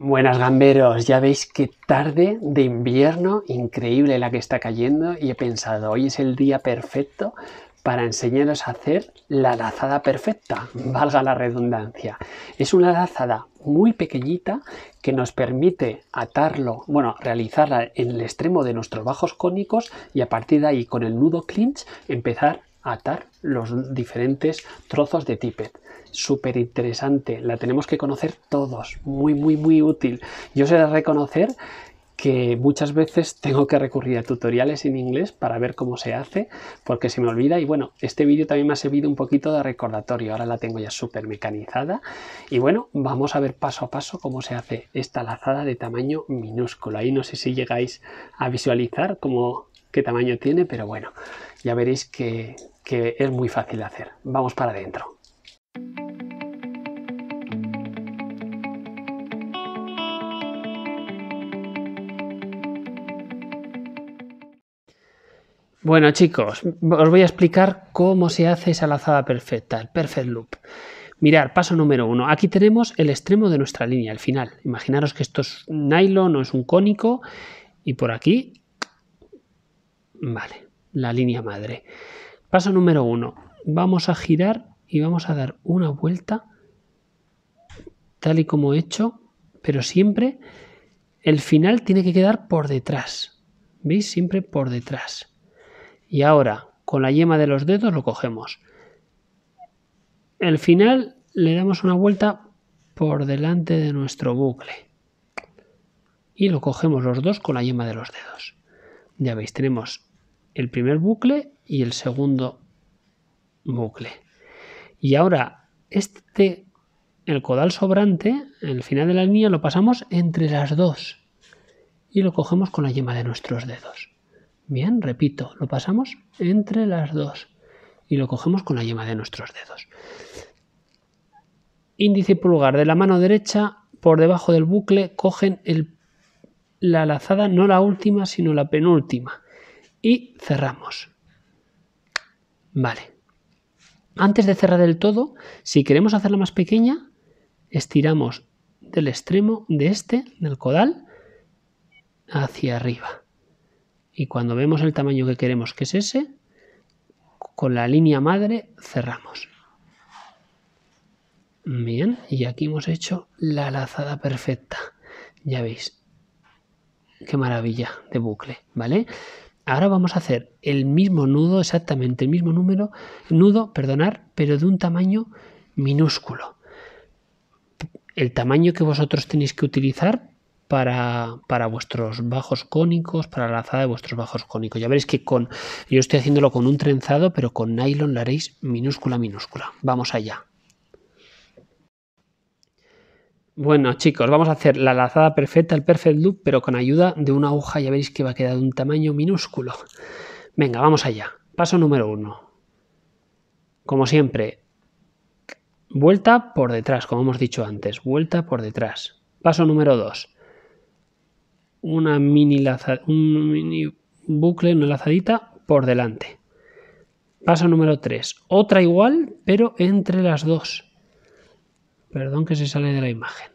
Buenas gamberos, ya veis qué tarde de invierno increíble la que está cayendo y he pensado, hoy es el día perfecto para enseñaros a hacer la lazada perfecta, valga la redundancia. Es una lazada muy pequeñita que nos permite atarlo, bueno, realizarla en el extremo de nuestros bajos cónicos y a partir de ahí con el nudo clinch empezar atar los diferentes trozos de tippet. Súper interesante, la tenemos que conocer todos, muy, muy, muy útil. Yo sé reconocer que muchas veces tengo que recurrir a tutoriales en inglés para ver cómo se hace, porque se me olvida. Y bueno, este vídeo también me ha servido un poquito de recordatorio. Ahora la tengo ya súper mecanizada. Y bueno, vamos a ver paso a paso cómo se hace esta lazada de tamaño minúsculo. Ahí no sé si llegáis a visualizar cómo, qué tamaño tiene, pero bueno, ya veréis que que es muy fácil de hacer. Vamos para adentro. Bueno chicos, os voy a explicar cómo se hace esa lazada perfecta, el perfect loop. Mirar, paso número uno. Aquí tenemos el extremo de nuestra línea, el final. Imaginaros que esto es nylon o es un cónico y por aquí, vale, la línea madre. Paso número uno. Vamos a girar y vamos a dar una vuelta tal y como he hecho, pero siempre el final tiene que quedar por detrás. ¿Veis? Siempre por detrás. Y ahora, con la yema de los dedos lo cogemos. El final le damos una vuelta por delante de nuestro bucle. Y lo cogemos los dos con la yema de los dedos. Ya veis, tenemos el primer bucle y el segundo bucle. Y ahora, este, el codal sobrante, el final de la línea, lo pasamos entre las dos y lo cogemos con la yema de nuestros dedos. Bien, repito, lo pasamos entre las dos y lo cogemos con la yema de nuestros dedos. Índice y pulgar de la mano derecha por debajo del bucle cogen la lazada, no la última, sino la penúltima y cerramos. Vale. Antes de cerrar del todo, si queremos hacerla más pequeña, estiramos del extremo de este, del codal, hacia arriba. Y cuando vemos el tamaño que queremos, que es ese, con la línea madre cerramos. Bien, y aquí hemos hecho la lazada perfecta. Ya veis, qué maravilla de bucle, ¿vale? Ahora vamos a hacer el mismo nudo, exactamente el mismo número, nudo, perdonar, pero de un tamaño minúsculo. El tamaño que vosotros tenéis que utilizar para, para, vuestros bajos cónicos, para la lazada de vuestros bajos cónicos. Ya veréis que con, yo estoy haciéndolo con un trenzado, pero con nylon lo haréis minúscula, minúscula. Vamos allá. Bueno, chicos, vamos a hacer la lazada perfecta, el perfect loop, pero con ayuda de una aguja, ya veréis que va a quedar de un tamaño minúsculo. Venga, vamos allá. Paso número uno. Como siempre, vuelta por detrás, como hemos dicho antes, vuelta por detrás. Paso número dos. Una mini lazada, un mini bucle, una lazadita por delante. Paso número tres. Otra igual, pero entre las dos. Perdón que se sale de la imagen.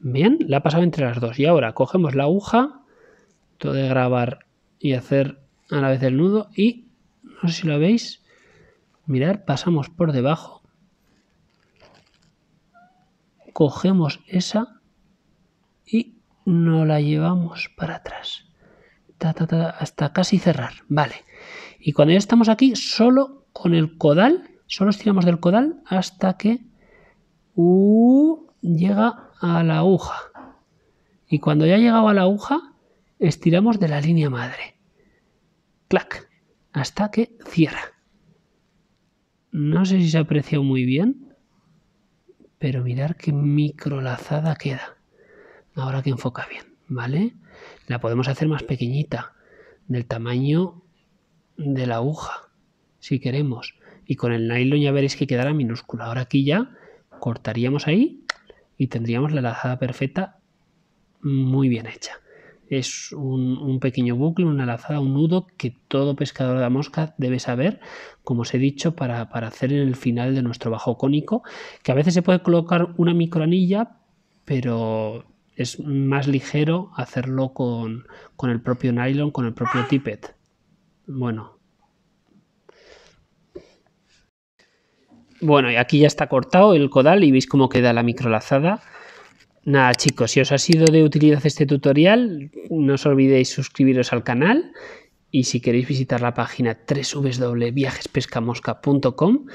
Bien, la ha pasado entre las dos. Y ahora cogemos la aguja, todo de grabar y hacer a la vez el nudo y, no sé si lo veis, mirar, pasamos por debajo, cogemos esa y no la llevamos para atrás. Ta, ta, ta, hasta casi cerrar. Vale. Y cuando ya estamos aquí, solo con el codal, solo estiramos del codal hasta que llega a la aguja. Y cuando ya ha llegado a la aguja, estiramos de la línea madre. Clac, hasta que cierra. No sé si se aprecia muy bien, pero mirar qué microlazada queda. Ahora que enfoca bien, ¿vale? La podemos hacer más pequeñita, del tamaño de la aguja, si queremos. Y con el nylon ya veréis que quedará minúscula. Ahora aquí ya cortaríamos ahí y tendríamos la lazada perfecta muy bien hecha. Es un, pequeño bucle, una lazada, un nudo que todo pescador de mosca debe saber, como os he dicho, para, hacer en el final de nuestro bajo cónico, que a veces se puede colocar una anilla pero es más ligero hacerlo con, con el propio nylon, con el propio tippet. Bueno, Bueno, y aquí ya está cortado el codal y veis cómo queda la microlazada. Nada chicos, si os ha sido de utilidad este tutorial, no os olvidéis suscribiros al canal y si queréis visitar la página www.viajespescamosca.com,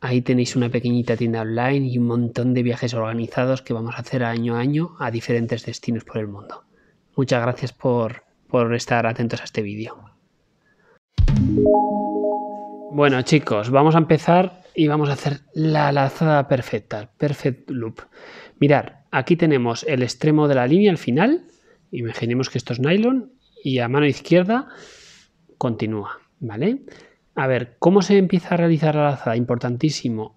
ahí tenéis una pequeñita tienda online y un montón de viajes organizados que vamos a hacer año a año a diferentes destinos por el mundo. Muchas gracias por, por estar atentos a este vídeo. Bueno chicos, vamos a empezar y vamos a hacer la lazada perfecta, perfect loop. Mirar, aquí tenemos el extremo de la línea al final, imaginemos que esto es nylon y a mano izquierda continúa, ¿vale? A ver, ¿cómo se empieza a realizar la lazada? Importantísimo,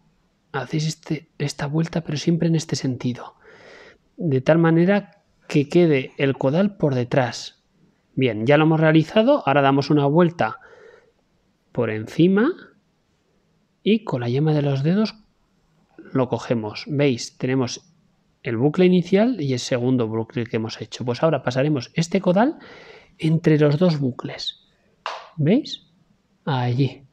hacéis este, esta vuelta pero siempre en este sentido, de tal manera que quede el codal por detrás. Bien, ya lo hemos realizado, ahora damos una vuelta por encima, y con la yema de los dedos lo cogemos. ¿Veis? Tenemos el bucle inicial y el segundo bucle que hemos hecho. Pues ahora pasaremos este codal entre los dos bucles. ¿Veis? Allí.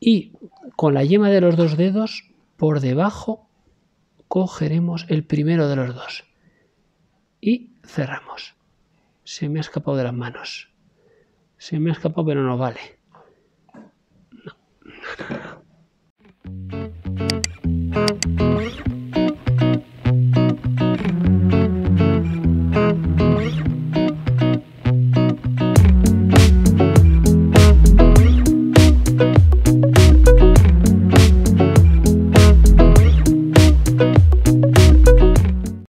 Y con la yema de los dos dedos por debajo cogeremos el primero de los dos. Y cerramos. Se me ha escapado de las manos. Se me ha escapado, pero no vale.